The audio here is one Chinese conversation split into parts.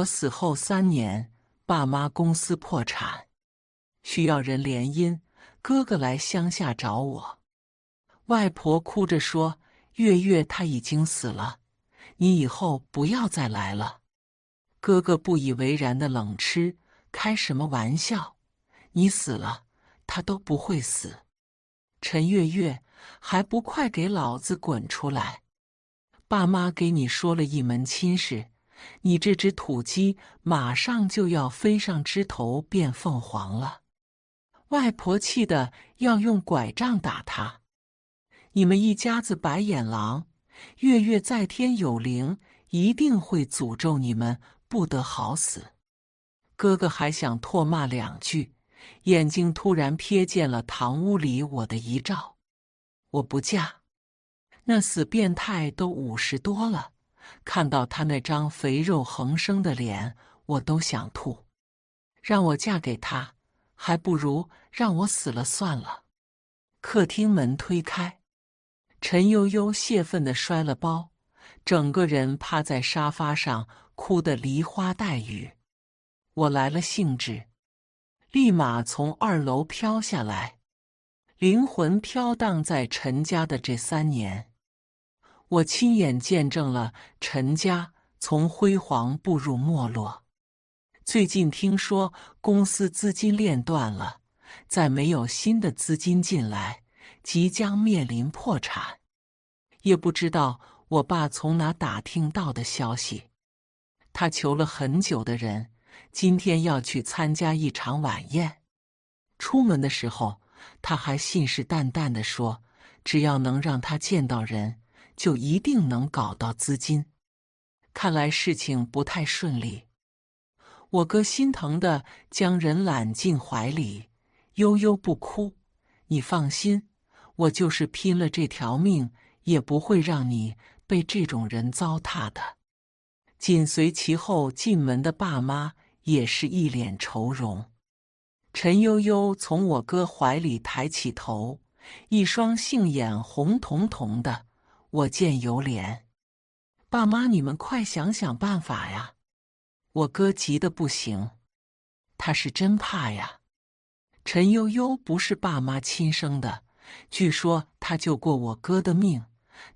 我死后三年，爸妈公司破产，需要人联姻。哥哥来乡下找我，外婆哭着说：“月月他已经死了，你以后不要再来了。”哥哥不以为然的冷吃：“开什么玩笑？你死了，他都不会死。”陈月月，还不快给老子滚出来！爸妈给你说了一门亲事。你这只土鸡马上就要飞上枝头变凤凰了，外婆气得要用拐杖打他。你们一家子白眼狼，月月在天有灵一定会诅咒你们不得好死。哥哥还想唾骂两句，眼睛突然瞥见了堂屋里我的遗照。我不嫁，那死变态都五十多了。看到他那张肥肉横生的脸，我都想吐。让我嫁给他，还不如让我死了算了。客厅门推开，陈悠悠泄愤的摔了包，整个人趴在沙发上，哭得梨花带雨。我来了兴致，立马从二楼飘下来，灵魂飘荡在陈家的这三年。我亲眼见证了陈家从辉煌步入没落。最近听说公司资金链断了，再没有新的资金进来，即将面临破产。也不知道我爸从哪打听到的消息。他求了很久的人，今天要去参加一场晚宴。出门的时候，他还信誓旦旦地说：“只要能让他见到人。”就一定能搞到资金，看来事情不太顺利。我哥心疼的将人揽进怀里，悠悠不哭。你放心，我就是拼了这条命，也不会让你被这种人糟蹋的。紧随其后进门的爸妈也是一脸愁容。陈悠悠从我哥怀里抬起头，一双杏眼红彤彤的。我见犹怜，爸妈你们快想想办法呀！我哥急得不行，他是真怕呀。陈悠悠不是爸妈亲生的，据说他救过我哥的命，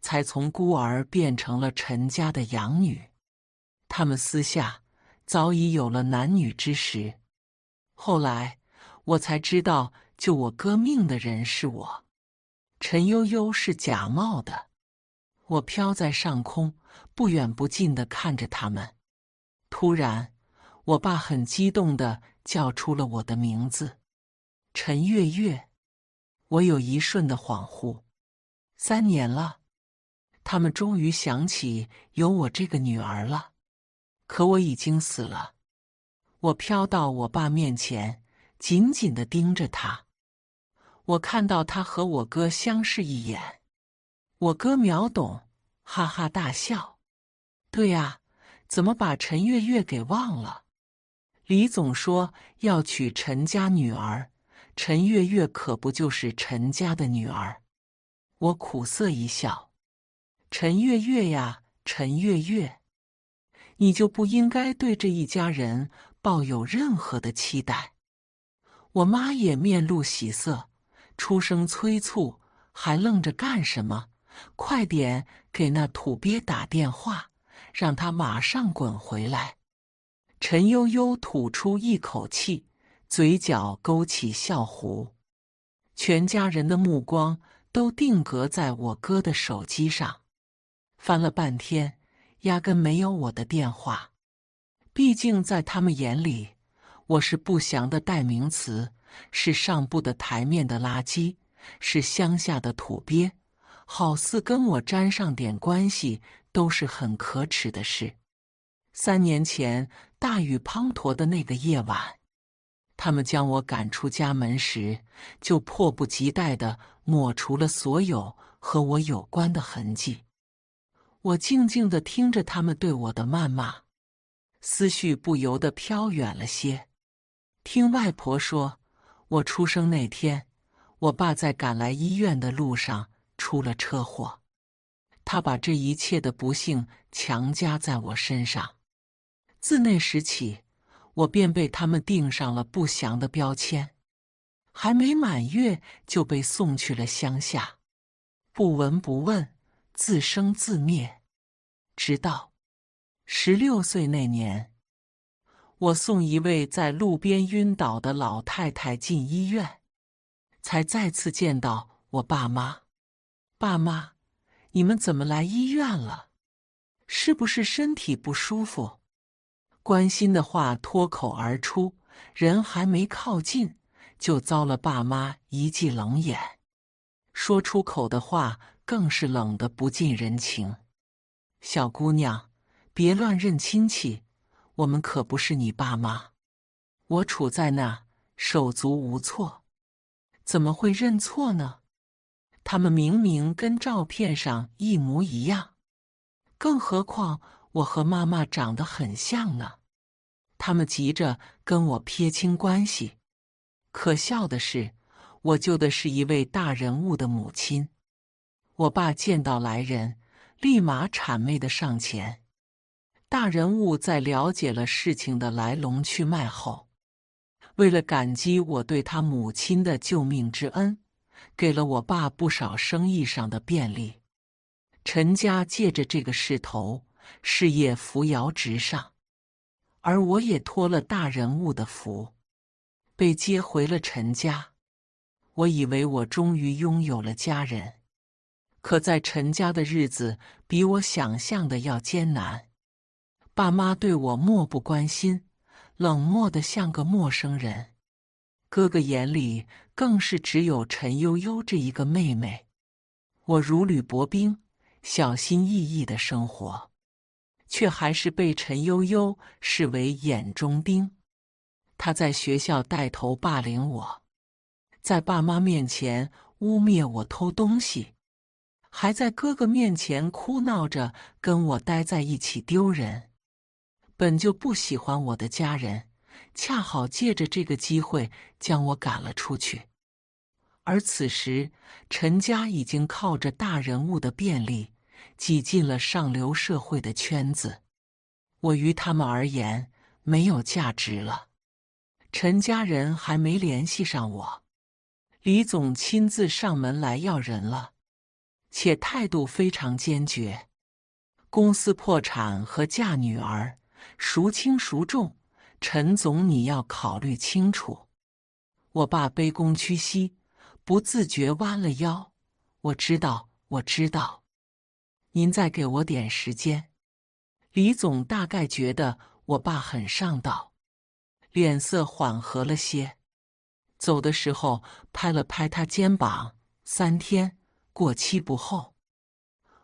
才从孤儿变成了陈家的养女。他们私下早已有了男女之实，后来我才知道救我哥命的人是我，陈悠悠是假冒的。我飘在上空，不远不近的看着他们。突然，我爸很激动的叫出了我的名字：“陈月月。”我有一瞬的恍惚。三年了，他们终于想起有我这个女儿了。可我已经死了。我飘到我爸面前，紧紧的盯着他。我看到他和我哥相视一眼。我哥秒懂，哈哈大笑。对啊，怎么把陈月月给忘了？李总说要娶陈家女儿，陈月月可不就是陈家的女儿？我苦涩一笑：“陈月月呀，陈月月，你就不应该对这一家人抱有任何的期待。”我妈也面露喜色，出声催促：“还愣着干什么？”快点给那土鳖打电话，让他马上滚回来！陈悠悠吐出一口气，嘴角勾起笑弧。全家人的目光都定格在我哥的手机上，翻了半天，压根没有我的电话。毕竟在他们眼里，我是不祥的代名词，是上不的台面的垃圾，是乡下的土鳖。好似跟我沾上点关系都是很可耻的事。三年前大雨滂沱的那个夜晚，他们将我赶出家门时，就迫不及待的抹除了所有和我有关的痕迹。我静静的听着他们对我的谩骂，思绪不由得飘远了些。听外婆说，我出生那天，我爸在赶来医院的路上。出了车祸，他把这一切的不幸强加在我身上。自那时起，我便被他们定上了不祥的标签。还没满月就被送去了乡下，不闻不问，自生自灭。直到十六岁那年，我送一位在路边晕倒的老太太进医院，才再次见到我爸妈。爸妈，你们怎么来医院了？是不是身体不舒服？关心的话脱口而出，人还没靠近，就遭了爸妈一记冷眼。说出口的话更是冷得不近人情。小姑娘，别乱认亲戚，我们可不是你爸妈。我处在那，手足无措，怎么会认错呢？他们明明跟照片上一模一样，更何况我和妈妈长得很像呢。他们急着跟我撇清关系。可笑的是，我救的是一位大人物的母亲。我爸见到来人，立马谄媚的上前。大人物在了解了事情的来龙去脉后，为了感激我对他母亲的救命之恩。给了我爸不少生意上的便利，陈家借着这个势头，事业扶摇直上，而我也托了大人物的福，被接回了陈家。我以为我终于拥有了家人，可在陈家的日子比我想象的要艰难。爸妈对我漠不关心，冷漠的像个陌生人。哥哥眼里。更是只有陈悠悠这一个妹妹，我如履薄冰，小心翼翼的生活，却还是被陈悠悠视为眼中钉。他在学校带头霸凌我，在爸妈面前污蔑我偷东西，还在哥哥面前哭闹着跟我待在一起丢人。本就不喜欢我的家人。恰好借着这个机会将我赶了出去，而此时陈家已经靠着大人物的便利挤进了上流社会的圈子，我于他们而言没有价值了。陈家人还没联系上我，李总亲自上门来要人了，且态度非常坚决。公司破产和嫁女儿，孰轻孰重？陈总，你要考虑清楚。我爸卑躬屈膝，不自觉弯了腰。我知道，我知道。您再给我点时间。李总大概觉得我爸很上道，脸色缓和了些。走的时候拍了拍他肩膀。三天，过期不候。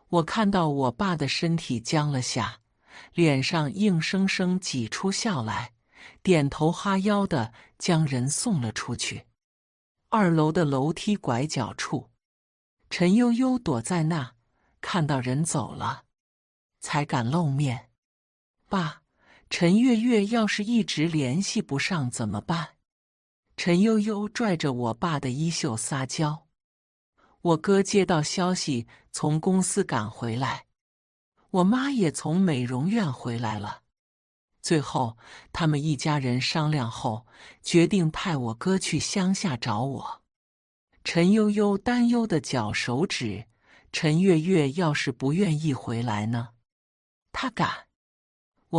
我看到我爸的身体僵了下，脸上硬生生挤出笑来。点头哈腰的将人送了出去。二楼的楼梯拐角处，陈悠悠躲在那，看到人走了，才敢露面。爸，陈月月要是一直联系不上怎么办？陈悠悠拽着我爸的衣袖撒娇。我哥接到消息从公司赶回来，我妈也从美容院回来了。最后，他们一家人商量后，决定派我哥去乡下找我。陈悠悠担忧的绞手指：“陈月月要是不愿意回来呢？他敢？”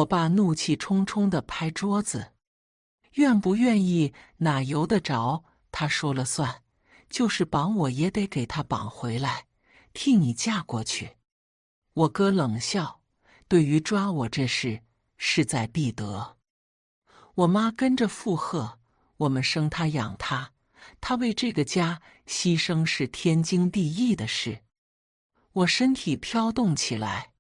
我爸怒气冲冲的拍桌子：“愿不愿意哪由得着？他说了算。就是绑我也得给他绑回来，替你嫁过去。”我哥冷笑：“对于抓我这事。”势在必得。我妈跟着附和。我们生她养她，她为这个家牺牲是天经地义的事。我身体飘动起来，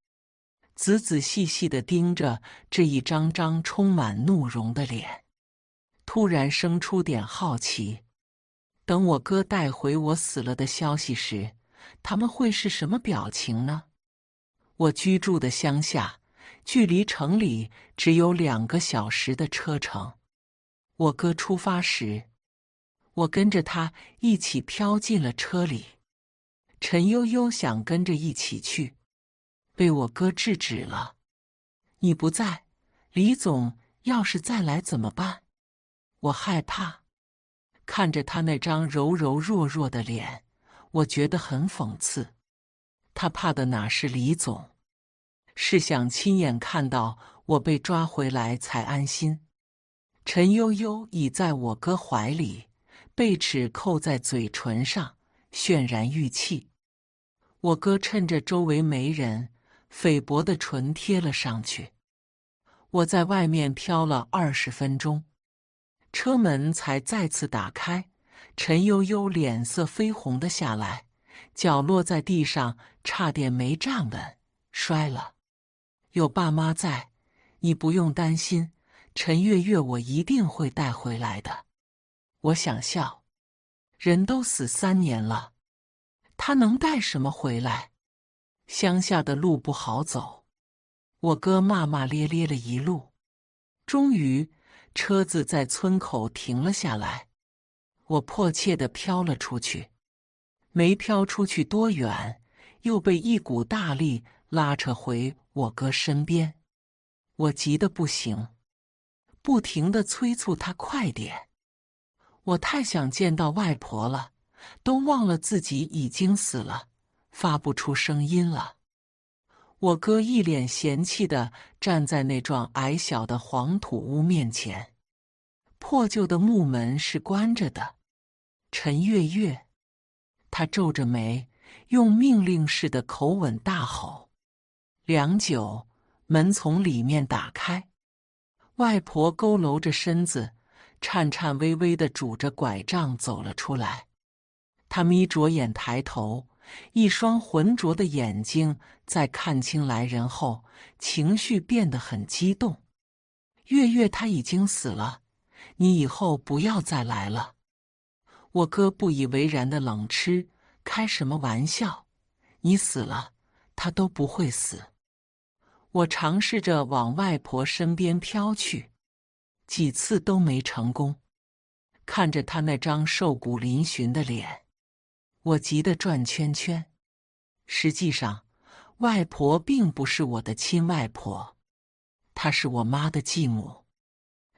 仔仔细细的盯着这一张张充满怒容的脸，突然生出点好奇。等我哥带回我死了的消息时，他们会是什么表情呢？我居住的乡下。距离城里只有两个小时的车程，我哥出发时，我跟着他一起飘进了车里。陈悠悠想跟着一起去，被我哥制止了。你不在，李总要是再来怎么办？我害怕。看着他那张柔柔弱弱的脸，我觉得很讽刺。他怕的哪是李总？是想亲眼看到我被抓回来才安心。陈悠悠倚在我哥怀里，被齿扣在嘴唇上，泫然欲泣。我哥趁着周围没人，菲薄的唇贴了上去。我在外面飘了二十分钟，车门才再次打开。陈悠悠脸色绯红的下来，脚落在地上差点没站稳，摔了。有爸妈在，你不用担心。陈月月，我一定会带回来的。我想笑，人都死三年了，他能带什么回来？乡下的路不好走，我哥骂骂咧咧了一路。终于，车子在村口停了下来。我迫切的飘了出去，没飘出去多远，又被一股大力拉扯回。我哥身边，我急得不行，不停的催促他快点。我太想见到外婆了，都忘了自己已经死了，发不出声音了。我哥一脸嫌弃的站在那幢矮小的黄土屋面前，破旧的木门是关着的。陈月月，他皱着眉，用命令式的口吻大吼。良久，门从里面打开，外婆佝偻着身子，颤颤巍巍的拄着拐杖走了出来。她眯着眼抬头，一双浑浊的眼睛在看清来人后，情绪变得很激动。月月他已经死了，你以后不要再来了。我哥不以为然的冷吃：“开什么玩笑？你死了，他都不会死。”我尝试着往外婆身边飘去，几次都没成功。看着她那张瘦骨嶙峋的脸，我急得转圈圈。实际上，外婆并不是我的亲外婆，她是我妈的继母。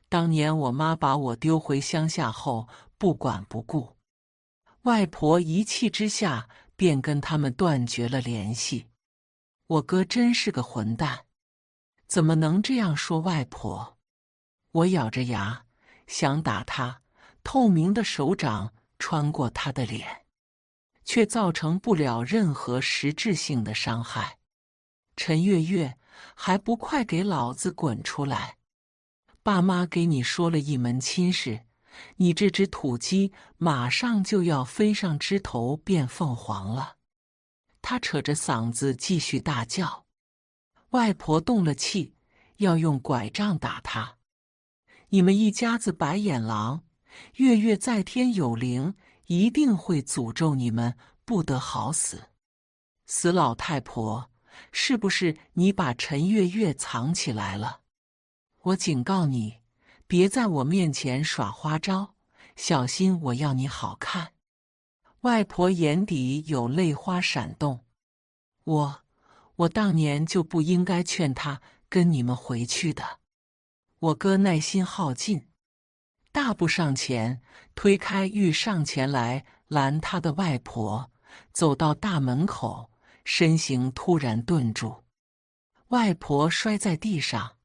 当年我妈把我丢回乡下后不管不顾，外婆一气之下便跟他们断绝了联系。我哥真是个混蛋。怎么能这样说外婆？我咬着牙想打他，透明的手掌穿过他的脸，却造成不了任何实质性的伤害。陈月月还不快给老子滚出来！爸妈给你说了一门亲事，你这只土鸡马上就要飞上枝头变凤凰了。他扯着嗓子继续大叫。外婆动了气，要用拐杖打他。你们一家子白眼狼，月月在天有灵，一定会诅咒你们不得好死。死老太婆，是不是你把陈月月藏起来了？我警告你，别在我面前耍花招，小心我要你好看。外婆眼底有泪花闪动，我。我当年就不应该劝他跟你们回去的。我哥耐心耗尽，大步上前推开欲上前来拦他的外婆，走到大门口，身形突然顿住，外婆摔在地上。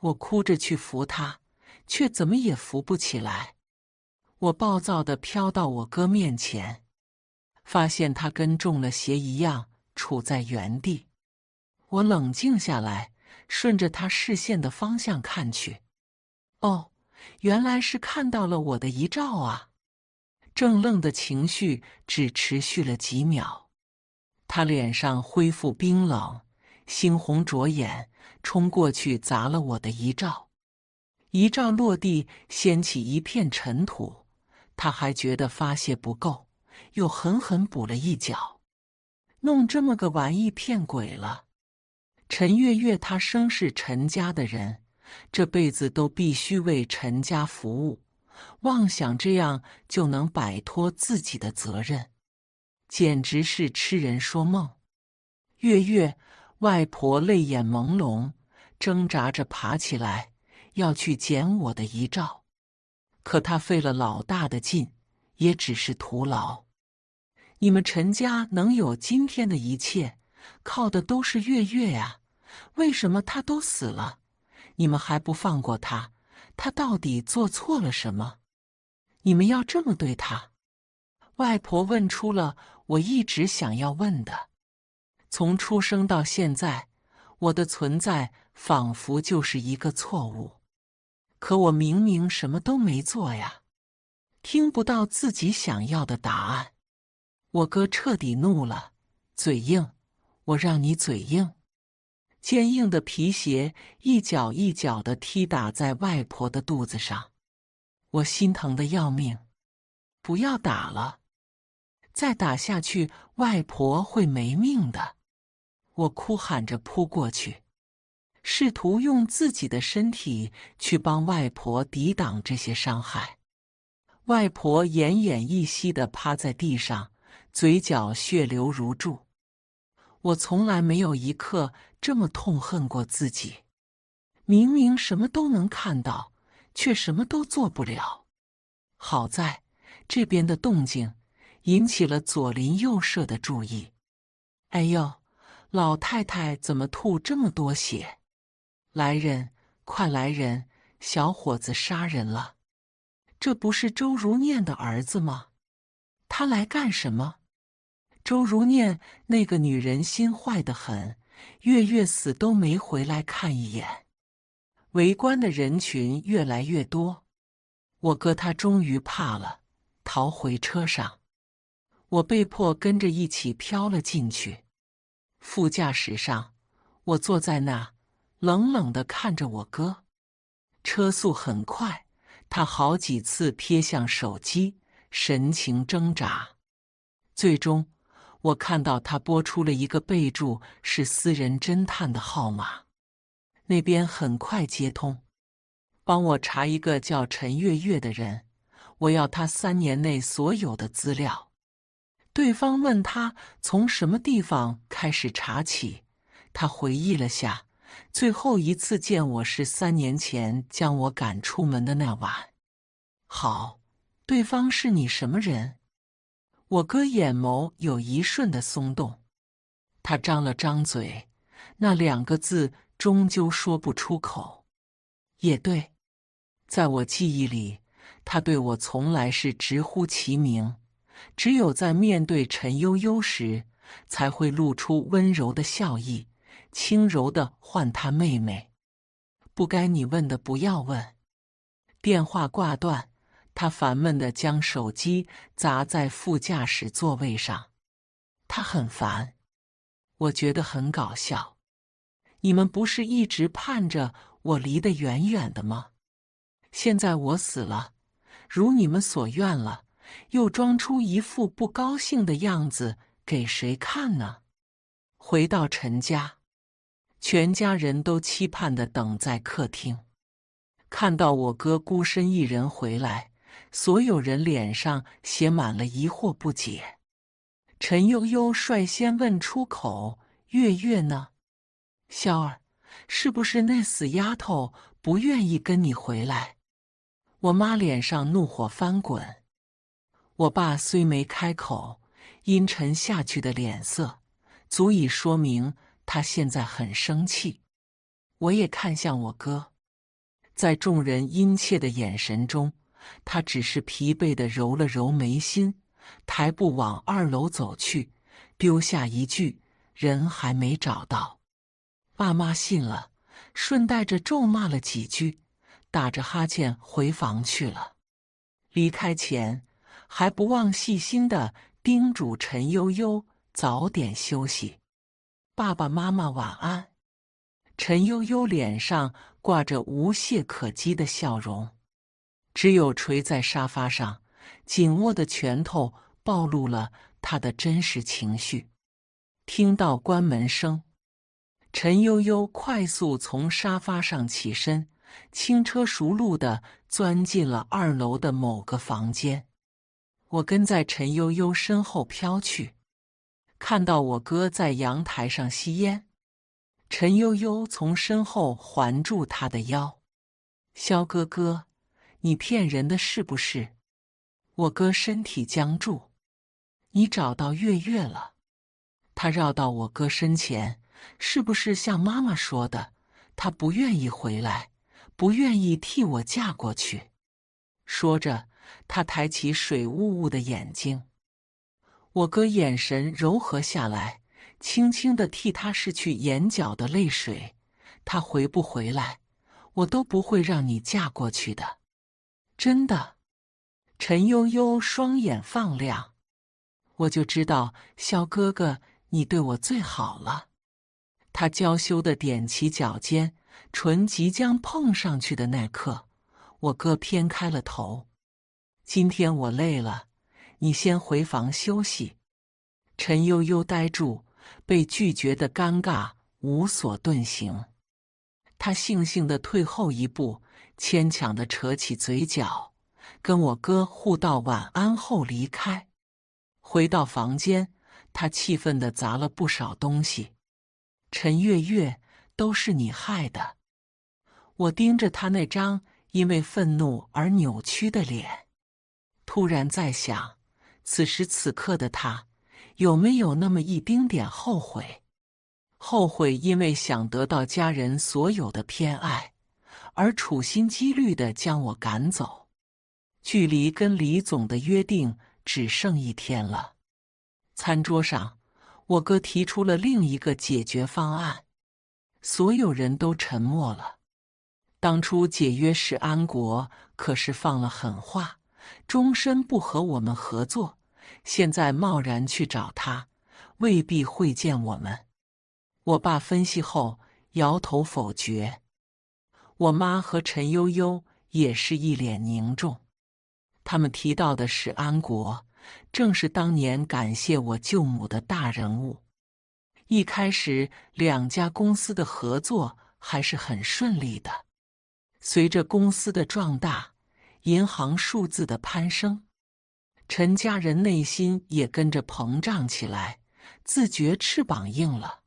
我哭着去扶她，却怎么也扶不起来。我暴躁的飘到我哥面前，发现他跟中了邪一样杵在原地。我冷静下来，顺着他视线的方向看去，哦，原来是看到了我的遗照啊！正愣的情绪只持续了几秒，他脸上恢复冰冷，猩红着眼，冲过去砸了我的遗照。遗照落地，掀起一片尘土。他还觉得发泄不够，又狠狠补了一脚，弄这么个玩意骗鬼了！陈月月，她生是陈家的人，这辈子都必须为陈家服务，妄想这样就能摆脱自己的责任，简直是痴人说梦。月月，外婆泪眼朦胧，挣扎着爬起来，要去捡我的遗照，可她费了老大的劲，也只是徒劳。你们陈家能有今天的一切。靠的都是月月呀，为什么他都死了，你们还不放过他？他到底做错了什么？你们要这么对他？外婆问出了我一直想要问的：从出生到现在，我的存在仿佛就是一个错误，可我明明什么都没做呀！听不到自己想要的答案，我哥彻底怒了，嘴硬。我让你嘴硬，坚硬的皮鞋一脚一脚的踢打在外婆的肚子上，我心疼的要命。不要打了，再打下去，外婆会没命的。我哭喊着扑过去，试图用自己的身体去帮外婆抵挡这些伤害。外婆奄奄一息的趴在地上，嘴角血流如注。我从来没有一刻这么痛恨过自己，明明什么都能看到，却什么都做不了。好在这边的动静引起了左邻右舍的注意。哎呦，老太太怎么吐这么多血？来人，快来人！小伙子杀人了，这不是周如念的儿子吗？他来干什么？周如念那个女人心坏的很，月月死都没回来看一眼。围观的人群越来越多，我哥他终于怕了，逃回车上。我被迫跟着一起飘了进去。副驾驶上，我坐在那，冷冷的看着我哥。车速很快，他好几次瞥向手机，神情挣扎，最终。我看到他拨出了一个备注是“私人侦探”的号码，那边很快接通。帮我查一个叫陈月月的人，我要他三年内所有的资料。对方问他从什么地方开始查起，他回忆了下，最后一次见我是三年前将我赶出门的那晚。好，对方是你什么人？我哥眼眸有一瞬的松动，他张了张嘴，那两个字终究说不出口。也对，在我记忆里，他对我从来是直呼其名，只有在面对陈悠悠时，才会露出温柔的笑意，轻柔的唤她妹妹。不该你问的不要问。电话挂断。他烦闷地将手机砸在副驾驶座位上，他很烦，我觉得很搞笑。你们不是一直盼着我离得远远的吗？现在我死了，如你们所愿了，又装出一副不高兴的样子给谁看呢？回到陈家，全家人都期盼的等在客厅，看到我哥孤身一人回来。所有人脸上写满了疑惑不解。陈悠悠率先问出口：“月月呢？萧儿，是不是那死丫头不愿意跟你回来？”我妈脸上怒火翻滚。我爸虽没开口，阴沉下去的脸色足以说明他现在很生气。我也看向我哥，在众人殷切的眼神中。他只是疲惫的揉了揉眉心，抬步往二楼走去，丢下一句：“人还没找到。”爸妈信了，顺带着咒骂了几句，打着哈欠回房去了。离开前，还不忘细心的叮嘱陈悠悠早点休息，爸爸妈妈晚安。陈悠悠脸上挂着无懈可击的笑容。只有垂在沙发上、紧握的拳头暴露了他的真实情绪。听到关门声，陈悠悠快速从沙发上起身，轻车熟路的钻进了二楼的某个房间。我跟在陈悠悠身后飘去，看到我哥在阳台上吸烟。陈悠悠从身后环住他的腰，肖哥哥。你骗人的是不是？我哥身体僵住。你找到月月了？他绕到我哥身前，是不是像妈妈说的，他不愿意回来，不愿意替我嫁过去？说着，他抬起水雾雾的眼睛。我哥眼神柔和下来，轻轻的替他拭去眼角的泪水。他回不回来，我都不会让你嫁过去的。真的，陈悠悠双眼放亮，我就知道，小哥哥你对我最好了。他娇羞的踮起脚尖，唇即将碰上去的那刻，我哥偏开了头。今天我累了，你先回房休息。陈悠悠呆住，被拒绝的尴尬无所遁形，他悻悻的退后一步。牵强的扯起嘴角，跟我哥互道晚安后离开。回到房间，他气愤的砸了不少东西。陈月月，都是你害的！我盯着他那张因为愤怒而扭曲的脸，突然在想，此时此刻的他，有没有那么一丁点后悔？后悔因为想得到家人所有的偏爱。而处心积虑的将我赶走，距离跟李总的约定只剩一天了。餐桌上，我哥提出了另一个解决方案，所有人都沉默了。当初解约时，安国可是放了狠话，终身不和我们合作。现在贸然去找他，未必会见我们。我爸分析后摇头否决。我妈和陈悠悠也是一脸凝重。他们提到的是安国，正是当年感谢我舅母的大人物。一开始两家公司的合作还是很顺利的，随着公司的壮大，银行数字的攀升，陈家人内心也跟着膨胀起来，自觉翅膀硬了。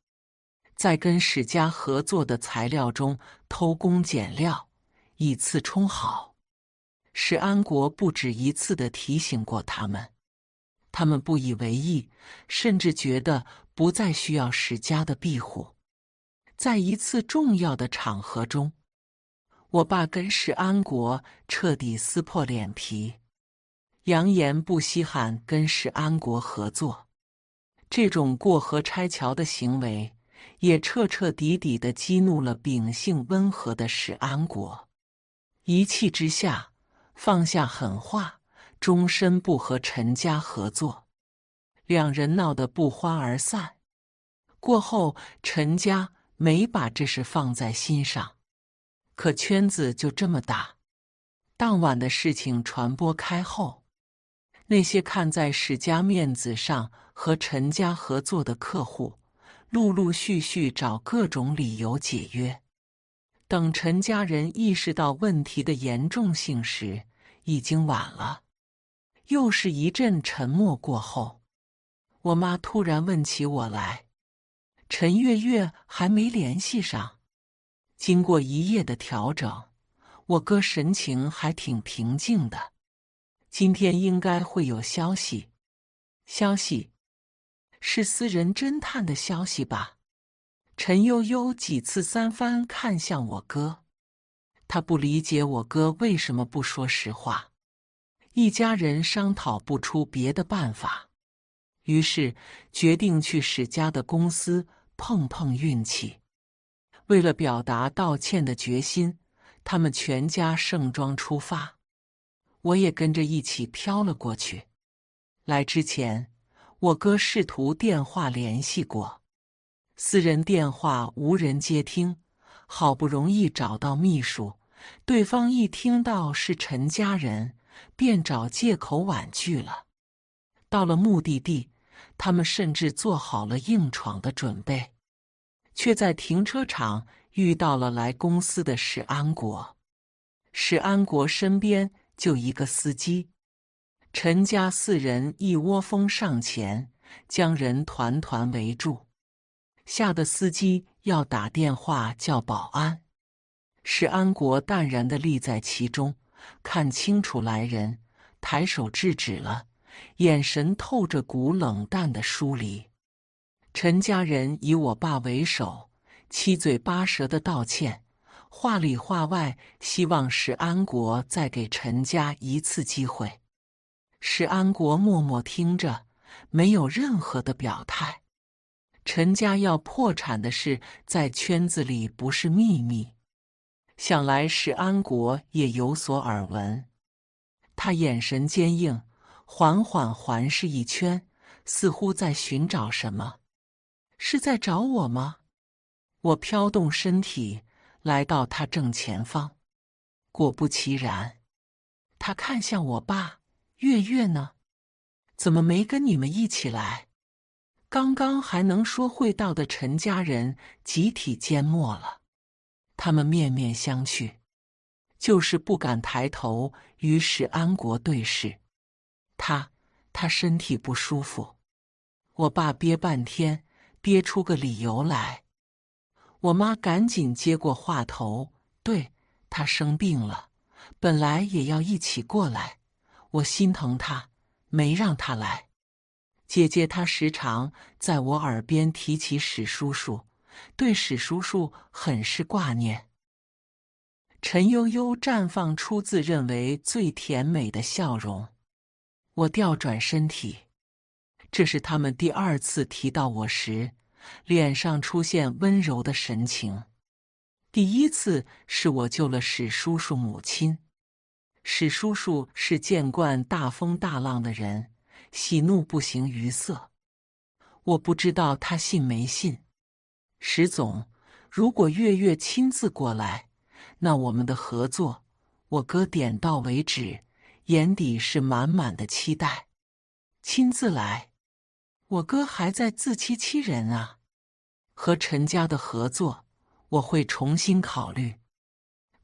在跟史家合作的材料中偷工减料、以次充好，史安国不止一次的提醒过他们，他们不以为意，甚至觉得不再需要史家的庇护。在一次重要的场合中，我爸跟史安国彻底撕破脸皮，扬言不稀罕跟史安国合作。这种过河拆桥的行为。也彻彻底底的激怒了秉性温和的史安国，一气之下放下狠话，终身不和陈家合作。两人闹得不欢而散。过后，陈家没把这事放在心上，可圈子就这么大。当晚的事情传播开后，那些看在史家面子上和陈家合作的客户。陆陆续续找各种理由解约，等陈家人意识到问题的严重性时，已经晚了。又是一阵沉默过后，我妈突然问起我来：“陈月月还没联系上？”经过一夜的调整，我哥神情还挺平静的。今天应该会有消息。消息。是私人侦探的消息吧？陈悠悠几次三番看向我哥，他不理解我哥为什么不说实话。一家人商讨不出别的办法，于是决定去史家的公司碰碰运气。为了表达道歉的决心，他们全家盛装出发，我也跟着一起飘了过去。来之前。我哥试图电话联系过，私人电话无人接听。好不容易找到秘书，对方一听到是陈家人，便找借口婉拒了。到了目的地，他们甚至做好了硬闯的准备，却在停车场遇到了来公司的史安国。史安国身边就一个司机。陈家四人一窝蜂上前，将人团团围住，吓得司机要打电话叫保安。史安国淡然的立在其中，看清楚来人，抬手制止了，眼神透着股冷淡的疏离。陈家人以我爸为首，七嘴八舌的道歉，话里话外希望史安国再给陈家一次机会。石安国默默听着，没有任何的表态。陈家要破产的事在圈子里不是秘密，想来石安国也有所耳闻。他眼神坚硬，缓缓环视一圈，似乎在寻找什么。是在找我吗？我飘动身体来到他正前方，果不其然，他看向我爸。月月呢？怎么没跟你们一起来？刚刚还能说会道的陈家人集体缄默了，他们面面相觑，就是不敢抬头与史安国对视。他，他身体不舒服。我爸憋半天，憋出个理由来。我妈赶紧接过话头：“对他生病了，本来也要一起过来。”我心疼他，没让他来。姐姐她时常在我耳边提起史叔叔，对史叔叔很是挂念。陈悠悠绽放出自认为最甜美的笑容。我调转身体，这是他们第二次提到我时，脸上出现温柔的神情。第一次是我救了史叔叔母亲。史叔叔是见惯大风大浪的人，喜怒不形于色。我不知道他信没信。史总，如果月月亲自过来，那我们的合作，我哥点到为止，眼底是满满的期待。亲自来，我哥还在自欺欺人啊。和陈家的合作，我会重新考虑。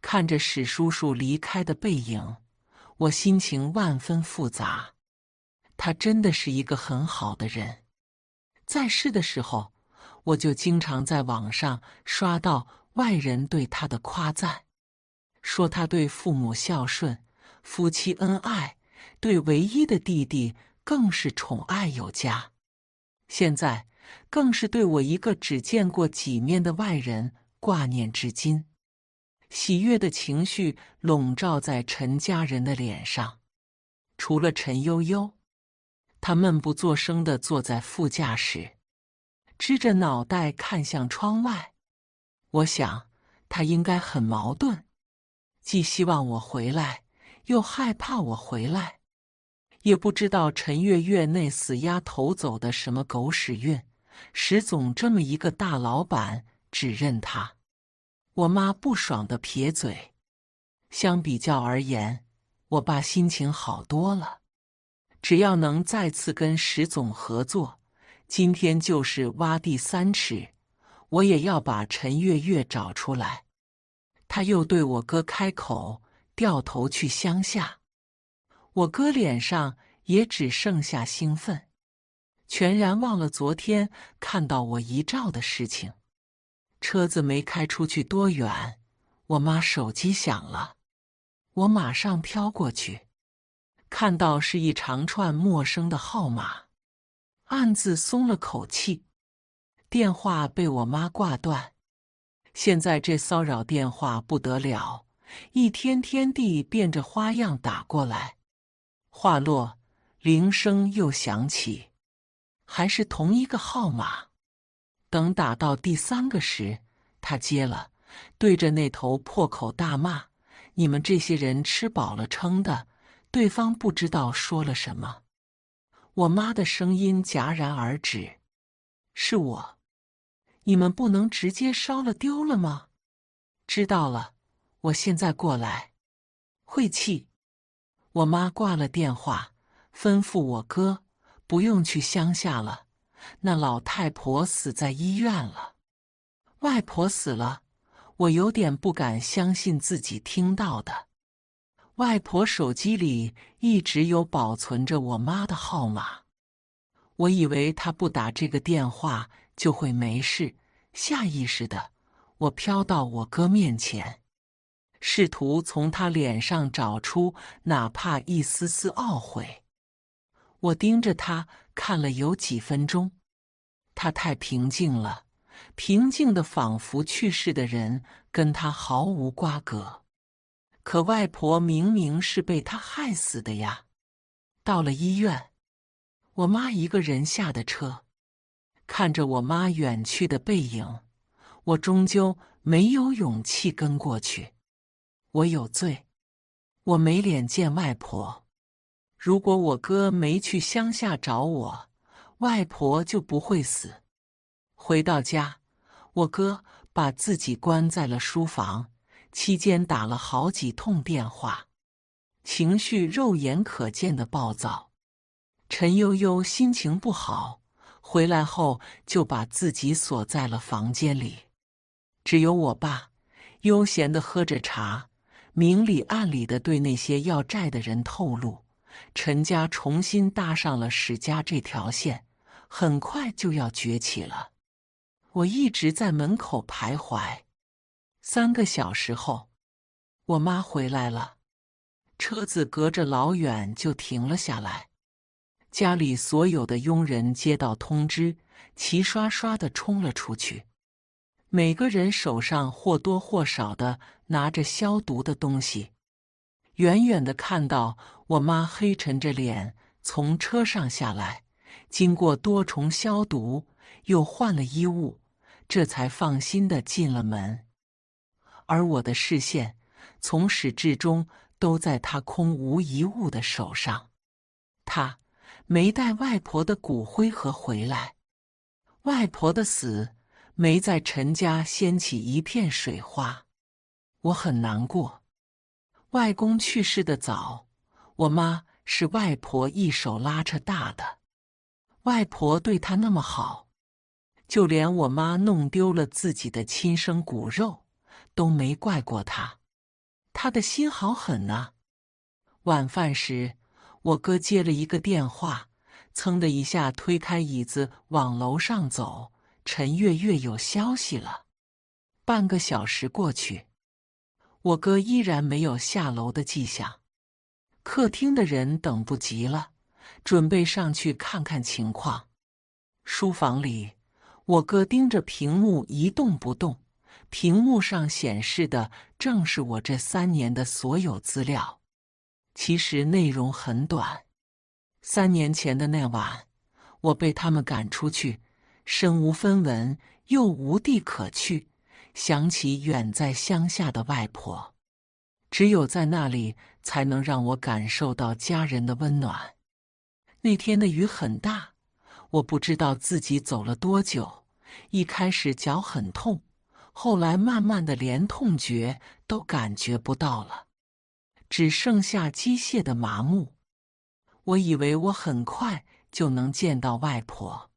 看着史叔叔离开的背影，我心情万分复杂。他真的是一个很好的人，在世的时候，我就经常在网上刷到外人对他的夸赞，说他对父母孝顺，夫妻恩爱，对唯一的弟弟更是宠爱有加。现在，更是对我一个只见过几面的外人挂念至今。喜悦的情绪笼罩在陈家人的脸上，除了陈悠悠，他闷不作声的坐在副驾驶，支着脑袋看向窗外。我想他应该很矛盾，既希望我回来，又害怕我回来，也不知道陈月月那死丫头走的什么狗屎运，石总这么一个大老板指认他。我妈不爽的撇嘴，相比较而言，我爸心情好多了。只要能再次跟石总合作，今天就是挖地三尺，我也要把陈月月找出来。他又对我哥开口，掉头去乡下。我哥脸上也只剩下兴奋，全然忘了昨天看到我遗照的事情。车子没开出去多远，我妈手机响了，我马上飘过去，看到是一长串陌生的号码，暗自松了口气。电话被我妈挂断，现在这骚扰电话不得了，一天天地变着花样打过来。话落，铃声又响起，还是同一个号码。等打到第三个时，他接了，对着那头破口大骂：“你们这些人吃饱了撑的！”对方不知道说了什么，我妈的声音戛然而止：“是我，你们不能直接烧了丢了吗？”知道了，我现在过来。晦气！我妈挂了电话，吩咐我哥不用去乡下了。那老太婆死在医院了，外婆死了，我有点不敢相信自己听到的。外婆手机里一直有保存着我妈的号码，我以为她不打这个电话就会没事。下意识的，我飘到我哥面前，试图从他脸上找出哪怕一丝丝懊悔。我盯着他看了有几分钟。他太平静了，平静的仿佛去世的人跟他毫无瓜葛。可外婆明明是被他害死的呀！到了医院，我妈一个人下的车，看着我妈远去的背影，我终究没有勇气跟过去。我有罪，我没脸见外婆。如果我哥没去乡下找我……外婆就不会死。回到家，我哥把自己关在了书房，期间打了好几通电话，情绪肉眼可见的暴躁。陈悠悠心情不好，回来后就把自己锁在了房间里。只有我爸悠闲的喝着茶，明里暗里的对那些要债的人透露，陈家重新搭上了史家这条线。很快就要崛起了。我一直在门口徘徊。三个小时后，我妈回来了，车子隔着老远就停了下来。家里所有的佣人接到通知，齐刷刷的冲了出去，每个人手上或多或少的拿着消毒的东西。远远的看到我妈黑沉着脸从车上下来。经过多重消毒，又换了衣物，这才放心的进了门。而我的视线从始至终都在他空无一物的手上。他没带外婆的骨灰盒回来。外婆的死没在陈家掀起一片水花，我很难过。外公去世的早，我妈是外婆一手拉扯大的。外婆对他那么好，就连我妈弄丢了自己的亲生骨肉都没怪过他，他的心好狠呐！晚饭时，我哥接了一个电话，噌的一下推开椅子往楼上走。陈月月有消息了。半个小时过去，我哥依然没有下楼的迹象，客厅的人等不及了。准备上去看看情况。书房里，我哥盯着屏幕一动不动。屏幕上显示的正是我这三年的所有资料。其实内容很短。三年前的那晚，我被他们赶出去，身无分文又无地可去，想起远在乡下的外婆，只有在那里才能让我感受到家人的温暖。那天的雨很大，我不知道自己走了多久。一开始脚很痛，后来慢慢的连痛觉都感觉不到了，只剩下机械的麻木。我以为我很快就能见到外婆，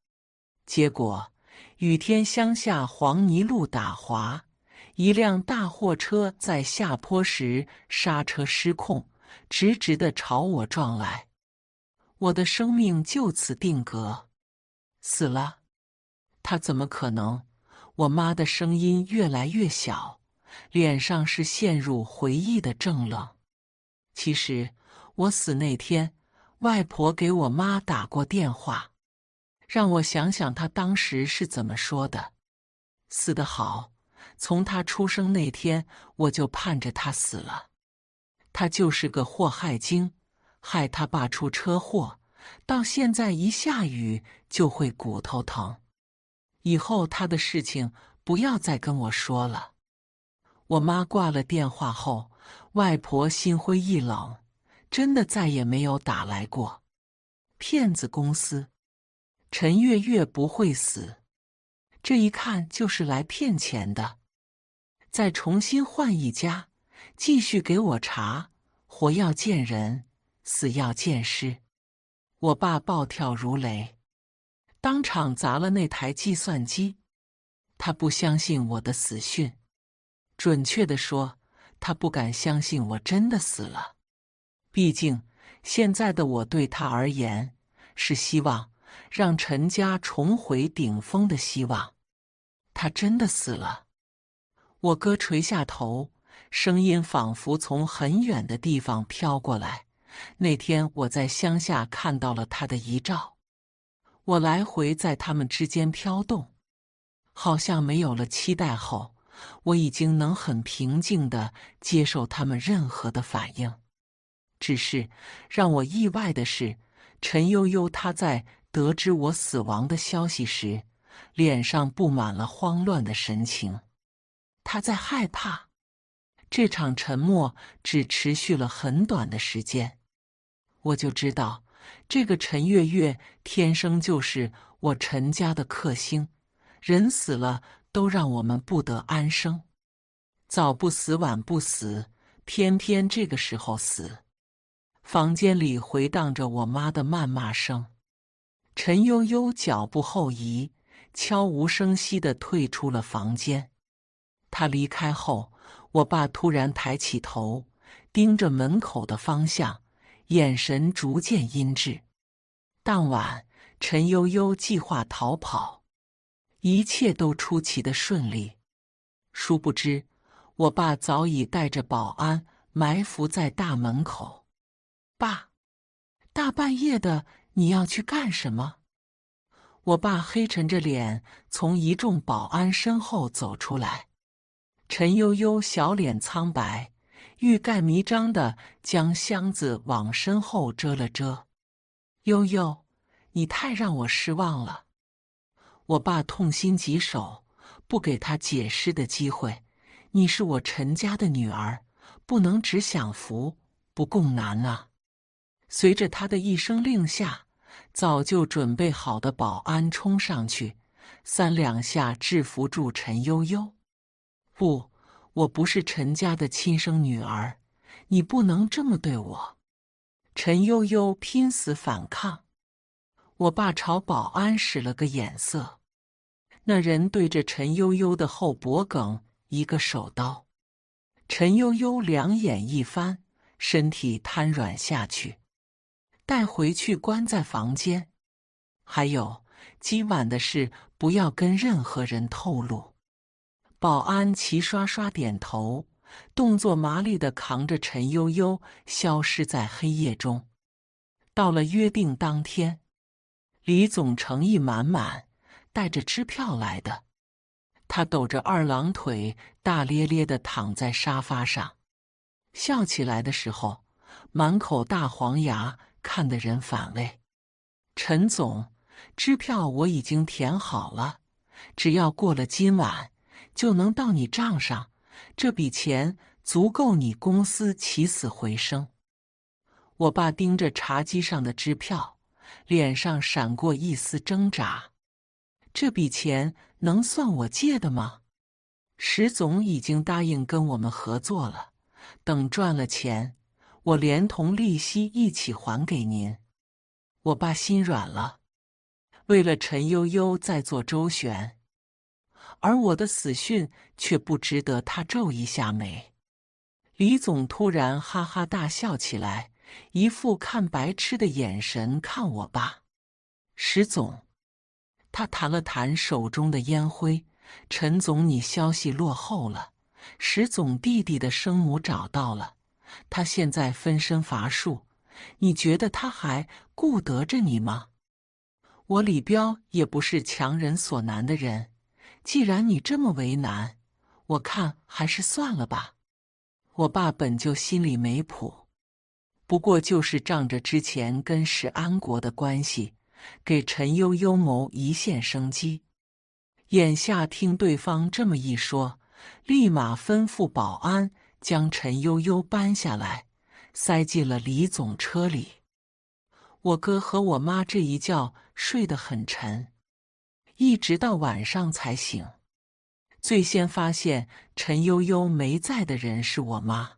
结果雨天乡下黄泥路打滑，一辆大货车在下坡时刹车失控，直直的朝我撞来。我的生命就此定格，死了。他怎么可能？我妈的声音越来越小，脸上是陷入回忆的怔愣。其实我死那天，外婆给我妈打过电话，让我想想她当时是怎么说的。死得好，从她出生那天，我就盼着她死了。她就是个祸害精。害他爸出车祸，到现在一下雨就会骨头疼。以后他的事情不要再跟我说了。我妈挂了电话后，外婆心灰意冷，真的再也没有打来过。骗子公司，陈月月不会死，这一看就是来骗钱的。再重新换一家，继续给我查，活要见人。死要见尸，我爸暴跳如雷，当场砸了那台计算机。他不相信我的死讯，准确的说，他不敢相信我真的死了。毕竟，现在的我对他而言是希望，让陈家重回顶峰的希望。他真的死了。我哥垂下头，声音仿佛从很远的地方飘过来。那天我在乡下看到了他的遗照，我来回在他们之间飘动，好像没有了期待后，我已经能很平静的接受他们任何的反应。只是让我意外的是，陈悠悠他在得知我死亡的消息时，脸上布满了慌乱的神情，他在害怕。这场沉默只持续了很短的时间。我就知道，这个陈月月天生就是我陈家的克星，人死了都让我们不得安生，早不死晚不死，偏偏这个时候死。房间里回荡着我妈的谩骂声。陈悠悠脚步后移，悄无声息的退出了房间。他离开后，我爸突然抬起头，盯着门口的方向。眼神逐渐阴滞。当晚，陈悠悠计划逃跑，一切都出奇的顺利。殊不知，我爸早已带着保安埋伏在大门口。爸，大半夜的，你要去干什么？我爸黑沉着脸从一众保安身后走出来。陈悠悠小脸苍白。欲盖弥彰的将箱子往身后遮了遮，悠悠，你太让我失望了！我爸痛心疾首，不给他解释的机会。你是我陈家的女儿，不能只享福不共难啊！随着他的一声令下，早就准备好的保安冲上去，三两下制服住陈悠悠。不。我不是陈家的亲生女儿，你不能这么对我！陈悠悠拼死反抗，我爸朝保安使了个眼色，那人对着陈悠悠的后脖颈一个手刀，陈悠悠两眼一翻，身体瘫软下去，带回去关在房间。还有，今晚的事不要跟任何人透露。保安齐刷刷点头，动作麻利的扛着陈悠悠消失在黑夜中。到了约定当天，李总诚意满满，带着支票来的。他抖着二郎腿，大咧咧的躺在沙发上，笑起来的时候满口大黄牙，看得人反胃。陈总，支票我已经填好了，只要过了今晚。就能到你账上，这笔钱足够你公司起死回生。我爸盯着茶几上的支票，脸上闪过一丝挣扎。这笔钱能算我借的吗？石总已经答应跟我们合作了，等赚了钱，我连同利息一起还给您。我爸心软了，为了陈悠悠再做周旋。而我的死讯却不值得他皱一下眉。李总突然哈哈大笑起来，一副看白痴的眼神看我吧，石总。他弹了弹手中的烟灰。陈总，你消息落后了。石总弟弟的生母找到了，他现在分身乏术，你觉得他还顾得着你吗？我李彪也不是强人所难的人。既然你这么为难，我看还是算了吧。我爸本就心里没谱，不过就是仗着之前跟石安国的关系，给陈悠悠谋一线生机。眼下听对方这么一说，立马吩咐保安将陈悠悠搬下来，塞进了李总车里。我哥和我妈这一觉睡得很沉。一直到晚上才醒。最先发现陈悠悠没在的人是我妈。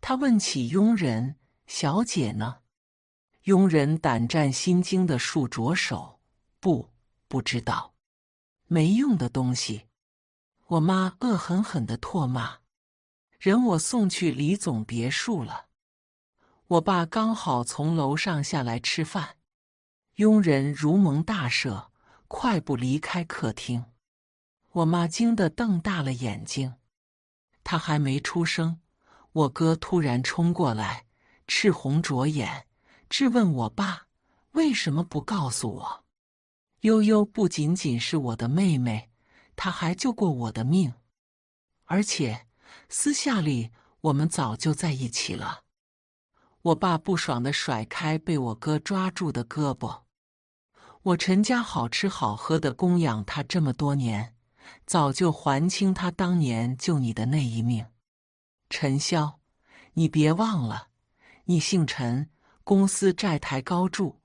她问起佣人：“小姐呢？”佣人胆战心惊的竖着手：“不，不知道。”没用的东西！我妈恶狠狠地唾骂：“人我送去李总别墅了。”我爸刚好从楼上下来吃饭，佣人如蒙大赦。快步离开客厅，我妈惊得瞪大了眼睛。她还没出声，我哥突然冲过来，赤红着眼质问我爸：“为什么不告诉我？悠悠不仅仅是我的妹妹，她还救过我的命，而且私下里我们早就在一起了。”我爸不爽的甩开被我哥抓住的胳膊。我陈家好吃好喝的供养他这么多年，早就还清他当年救你的那一命。陈潇，你别忘了，你姓陈，公司债台高筑，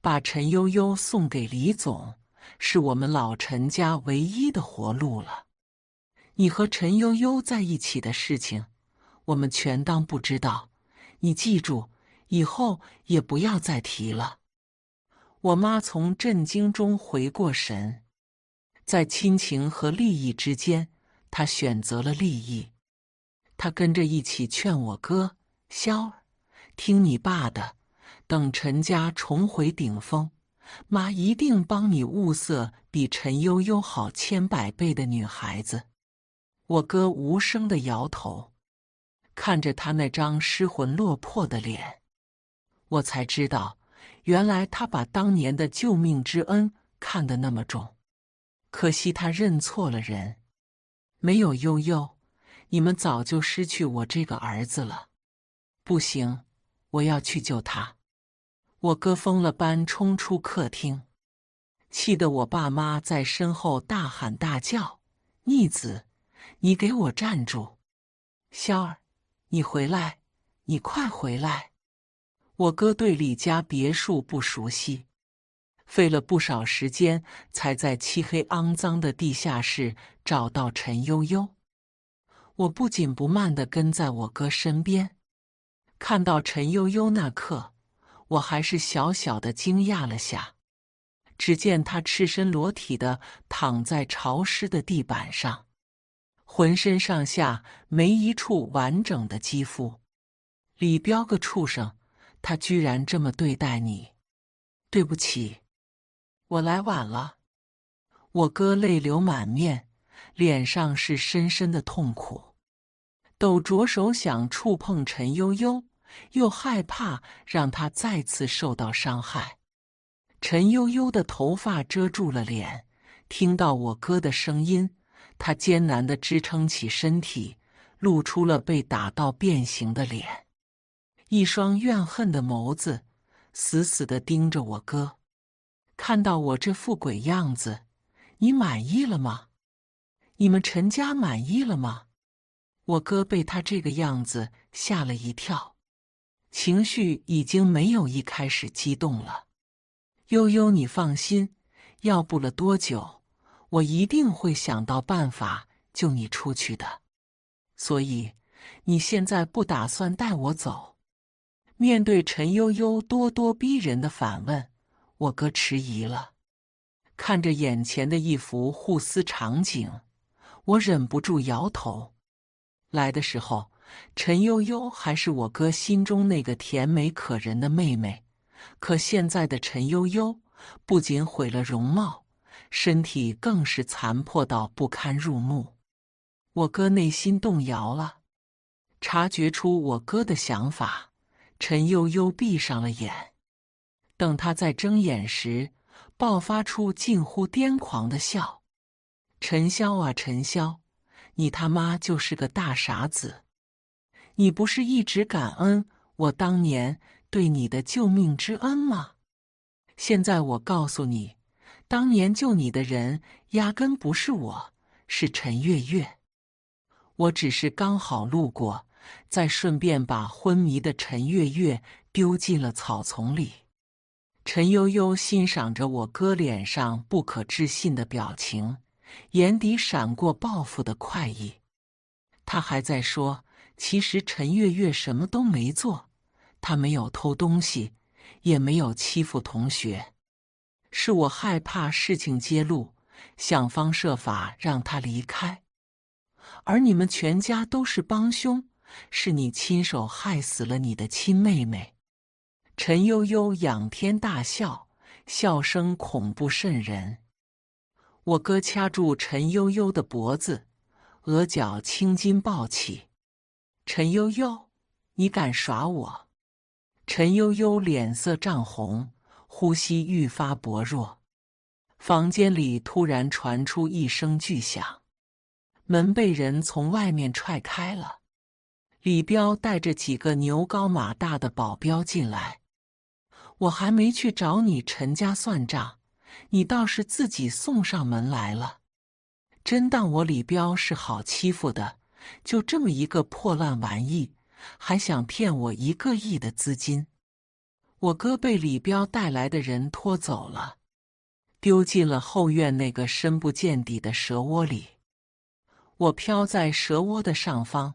把陈悠悠送给李总，是我们老陈家唯一的活路了。你和陈悠悠在一起的事情，我们全当不知道，你记住，以后也不要再提了。我妈从震惊中回过神，在亲情和利益之间，她选择了利益。她跟着一起劝我哥：“肖儿，听你爸的，等陈家重回顶峰，妈一定帮你物色比陈悠悠好千百倍的女孩子。”我哥无声的摇头，看着他那张失魂落魄的脸，我才知道。原来他把当年的救命之恩看得那么重，可惜他认错了人。没有悠悠，你们早就失去我这个儿子了。不行，我要去救他！我哥疯了般冲出客厅，气得我爸妈在身后大喊大叫：“逆子，你给我站住！肖儿，你回来，你快回来！”我哥对李家别墅不熟悉，费了不少时间才在漆黑肮脏的地下室找到陈悠悠。我不紧不慢的跟在我哥身边，看到陈悠悠那刻，我还是小小的惊讶了下。只见他赤身裸体的躺在潮湿的地板上，浑身上下没一处完整的肌肤。李彪个畜生！他居然这么对待你！对不起，我来晚了。我哥泪流满面，脸上是深深的痛苦，抖着手想触碰陈悠悠，又害怕让她再次受到伤害。陈悠悠的头发遮住了脸，听到我哥的声音，她艰难的支撑起身体，露出了被打到变形的脸。一双怨恨的眸子，死死的盯着我哥。看到我这副鬼样子，你满意了吗？你们陈家满意了吗？我哥被他这个样子吓了一跳，情绪已经没有一开始激动了。悠悠，你放心，要不了多久，我一定会想到办法救你出去的。所以，你现在不打算带我走？面对陈悠悠咄咄逼人的反问，我哥迟疑了。看着眼前的一幅互撕场景，我忍不住摇头。来的时候，陈悠悠还是我哥心中那个甜美可人的妹妹，可现在的陈悠悠不仅毁了容貌，身体更是残破到不堪入目。我哥内心动摇了，察觉出我哥的想法。陈悠悠闭上了眼，等他再睁眼时，爆发出近乎癫狂的笑：“陈潇啊，陈潇，你他妈就是个大傻子！你不是一直感恩我当年对你的救命之恩吗？现在我告诉你，当年救你的人压根不是我，是陈月月，我只是刚好路过。”再顺便把昏迷的陈月月丢进了草丛里。陈悠悠欣赏着我哥脸上不可置信的表情，眼底闪过报复的快意。他还在说：“其实陈月月什么都没做，他没有偷东西，也没有欺负同学，是我害怕事情揭露，想方设法让他离开，而你们全家都是帮凶。”是你亲手害死了你的亲妹妹，陈悠悠仰天大笑，笑声恐怖渗人。我哥掐住陈悠悠的脖子，额角青筋暴起。陈悠悠，你敢耍我？陈悠悠脸色涨红，呼吸愈发薄弱。房间里突然传出一声巨响，门被人从外面踹开了。李彪带着几个牛高马大的保镖进来，我还没去找你陈家算账，你倒是自己送上门来了。真当我李彪是好欺负的，就这么一个破烂玩意，还想骗我一个亿的资金？我哥被李彪带来的人拖走了，丢进了后院那个深不见底的蛇窝里。我飘在蛇窝的上方。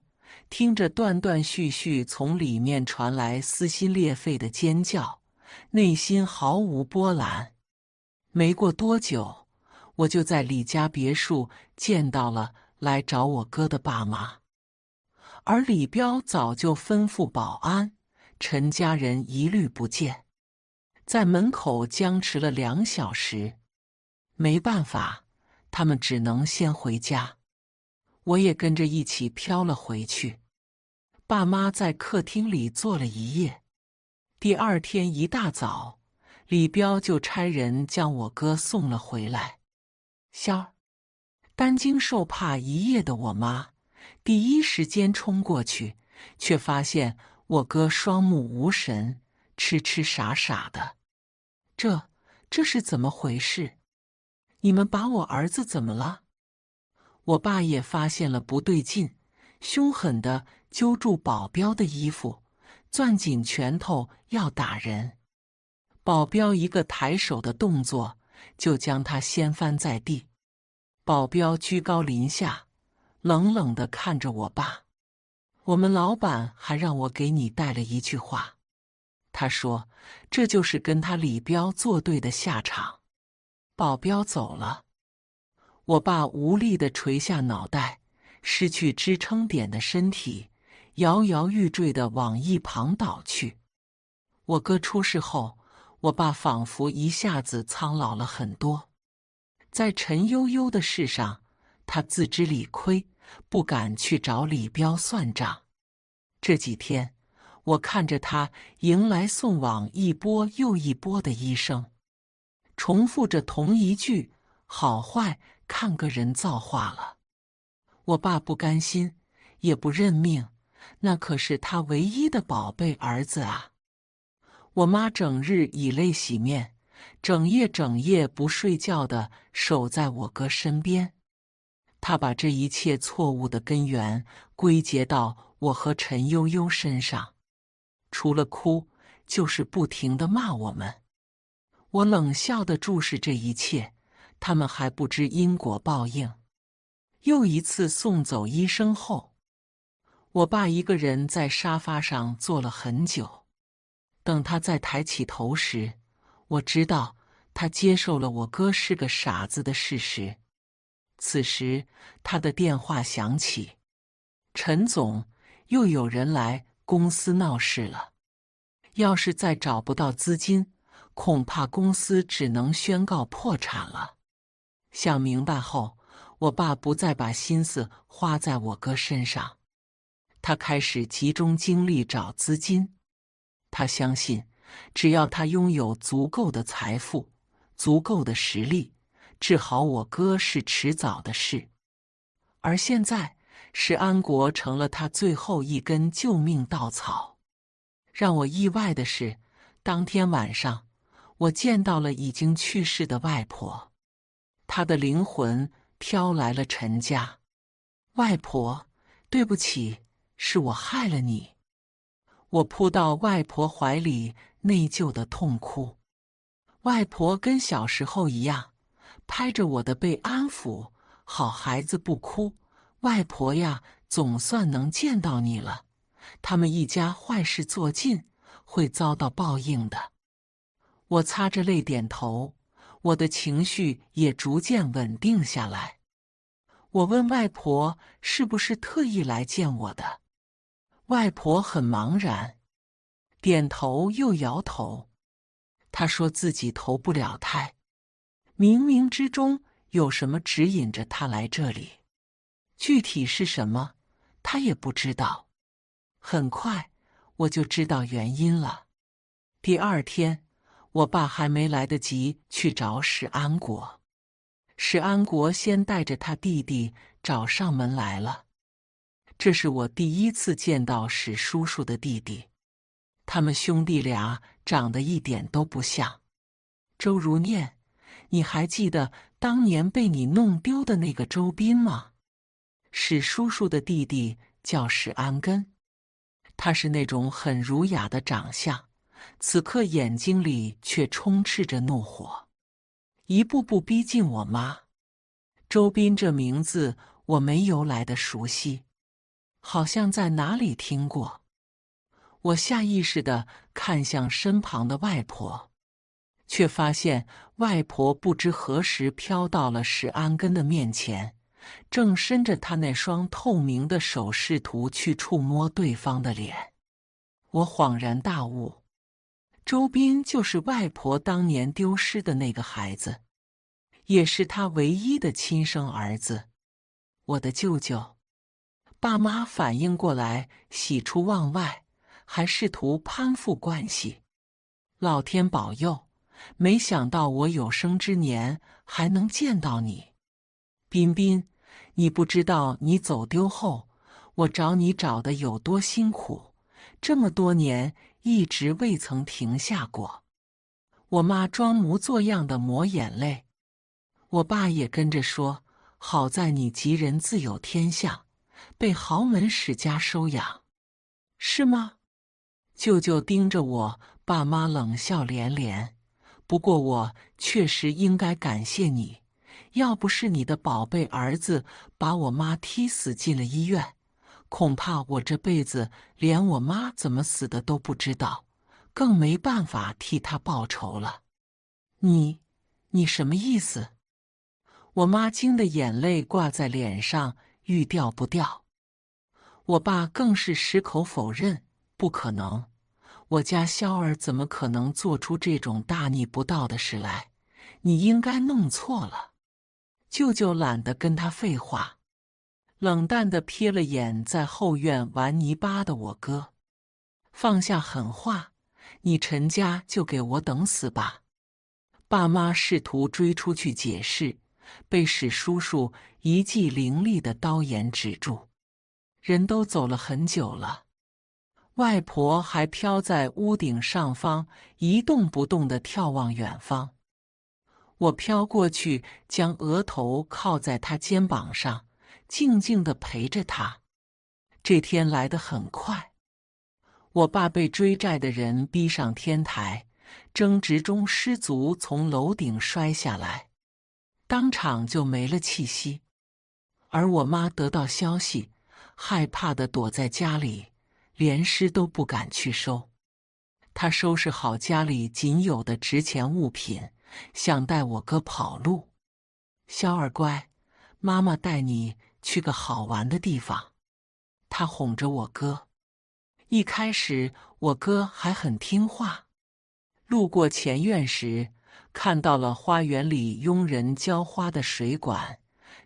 听着断断续续从里面传来撕心裂肺的尖叫，内心毫无波澜。没过多久，我就在李家别墅见到了来找我哥的爸妈，而李彪早就吩咐保安，陈家人一律不见。在门口僵持了两小时，没办法，他们只能先回家。我也跟着一起飘了回去，爸妈在客厅里坐了一夜。第二天一大早，李彪就差人将我哥送了回来。仙儿，担惊受怕一夜的我妈，第一时间冲过去，却发现我哥双目无神，痴痴傻傻的。这，这是怎么回事？你们把我儿子怎么了？我爸也发现了不对劲，凶狠的揪住保镖的衣服，攥紧拳头要打人。保镖一个抬手的动作，就将他掀翻在地。保镖居高临下，冷冷的看着我爸。我们老板还让我给你带了一句话，他说：“这就是跟他李彪作对的下场。”保镖走了。我爸无力的垂下脑袋，失去支撑点的身体摇摇欲坠的往一旁倒去。我哥出事后，我爸仿佛一下子苍老了很多。在陈悠悠的事上，他自知理亏，不敢去找李彪算账。这几天，我看着他迎来送往一波又一波的医生，重复着同一句：“好坏。”看个人造化了。我爸不甘心，也不认命，那可是他唯一的宝贝儿子啊！我妈整日以泪洗面，整夜整夜不睡觉的守在我哥身边。他把这一切错误的根源归结到我和陈悠悠身上，除了哭，就是不停的骂我们。我冷笑的注视这一切。他们还不知因果报应。又一次送走医生后，我爸一个人在沙发上坐了很久。等他再抬起头时，我知道他接受了我哥是个傻子的事实。此时，他的电话响起：“陈总，又有人来公司闹事了。要是再找不到资金，恐怕公司只能宣告破产了。”想明白后，我爸不再把心思花在我哥身上，他开始集中精力找资金。他相信，只要他拥有足够的财富、足够的实力，治好我哥是迟早的事。而现在，是安国成了他最后一根救命稻草。让我意外的是，当天晚上，我见到了已经去世的外婆。他的灵魂飘来了陈家，外婆，对不起，是我害了你。我扑到外婆怀里，内疚的痛哭。外婆跟小时候一样，拍着我的背安抚：“好孩子，不哭。”外婆呀，总算能见到你了。他们一家坏事做尽，会遭到报应的。我擦着泪点头。我的情绪也逐渐稳定下来。我问外婆：“是不是特意来见我的？”外婆很茫然，点头又摇头。她说自己投不了胎，冥冥之中有什么指引着她来这里？具体是什么，她也不知道。很快我就知道原因了。第二天。我爸还没来得及去找史安国，史安国先带着他弟弟找上门来了。这是我第一次见到史叔叔的弟弟，他们兄弟俩长得一点都不像。周如念，你还记得当年被你弄丢的那个周斌吗？史叔叔的弟弟叫史安根，他是那种很儒雅的长相。此刻眼睛里却充斥着怒火，一步步逼近我妈。周斌这名字我没由来的熟悉，好像在哪里听过。我下意识的看向身旁的外婆，却发现外婆不知何时飘到了史安根的面前，正伸着她那双透明的手试图去触摸对方的脸。我恍然大悟。周斌就是外婆当年丢失的那个孩子，也是他唯一的亲生儿子。我的舅舅，爸妈反应过来，喜出望外，还试图攀附关系。老天保佑，没想到我有生之年还能见到你，彬彬。你不知道你走丢后，我找你找的有多辛苦，这么多年。一直未曾停下过。我妈装模作样的抹眼泪，我爸也跟着说：“好在你吉人自有天相，被豪门史家收养，是吗？”舅舅盯着我，爸妈冷笑连连。不过我确实应该感谢你，要不是你的宝贝儿子把我妈踢死进了医院。恐怕我这辈子连我妈怎么死的都不知道，更没办法替她报仇了。你，你什么意思？我妈惊得眼泪挂在脸上，欲掉不掉。我爸更是矢口否认，不可能，我家萧儿怎么可能做出这种大逆不道的事来？你应该弄错了。舅舅懒得跟他废话。冷淡的瞥了眼在后院玩泥巴的我哥，放下狠话：“你陈家就给我等死吧！”爸妈试图追出去解释，被史叔叔一记凌厉的刀眼止住。人都走了很久了，外婆还飘在屋顶上方一动不动的眺望远方。我飘过去，将额头靠在她肩膀上。静静的陪着他。这天来得很快，我爸被追债的人逼上天台，争执中失足从楼顶摔下来，当场就没了气息。而我妈得到消息，害怕的躲在家里，连尸都不敢去收。她收拾好家里仅有的值钱物品，想带我哥跑路。肖二乖，妈妈带你。去个好玩的地方，他哄着我哥。一开始我哥还很听话。路过前院时，看到了花园里佣人浇花的水管，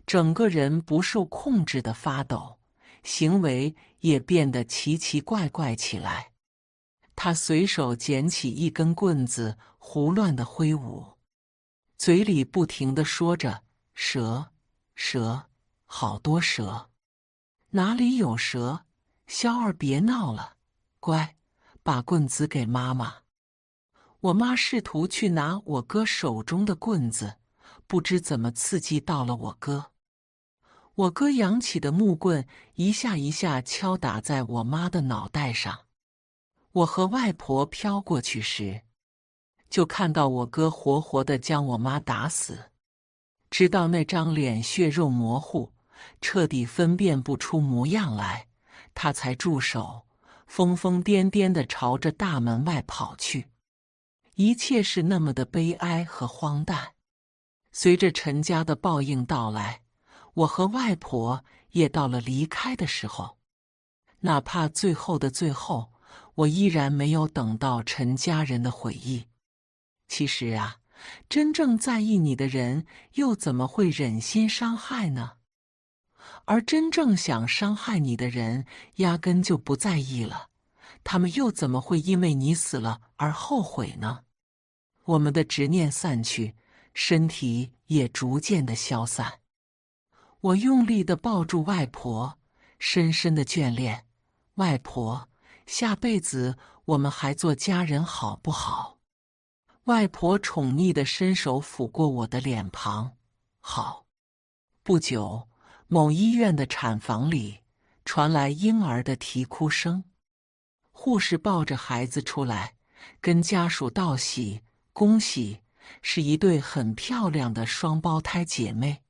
整个人不受控制的发抖，行为也变得奇奇怪怪起来。他随手捡起一根棍子，胡乱的挥舞，嘴里不停的说着“蛇，蛇”。好多蛇，哪里有蛇？肖儿，别闹了，乖，把棍子给妈妈。我妈试图去拿我哥手中的棍子，不知怎么刺激到了我哥。我哥扬起的木棍一下一下敲打在我妈的脑袋上。我和外婆飘过去时，就看到我哥活活的将我妈打死，直到那张脸血肉模糊。彻底分辨不出模样来，他才住手，疯疯癫癫的朝着大门外跑去。一切是那么的悲哀和荒诞。随着陈家的报应到来，我和外婆也到了离开的时候。哪怕最后的最后，我依然没有等到陈家人的悔意。其实啊，真正在意你的人，又怎么会忍心伤害呢？而真正想伤害你的人，压根就不在意了。他们又怎么会因为你死了而后悔呢？我们的执念散去，身体也逐渐的消散。我用力的抱住外婆，深深的眷恋。外婆，下辈子我们还做家人好不好？外婆宠溺的伸手抚过我的脸庞，好。不久。某医院的产房里传来婴儿的啼哭声，护士抱着孩子出来，跟家属道喜：“恭喜，是一对很漂亮的双胞胎姐妹。”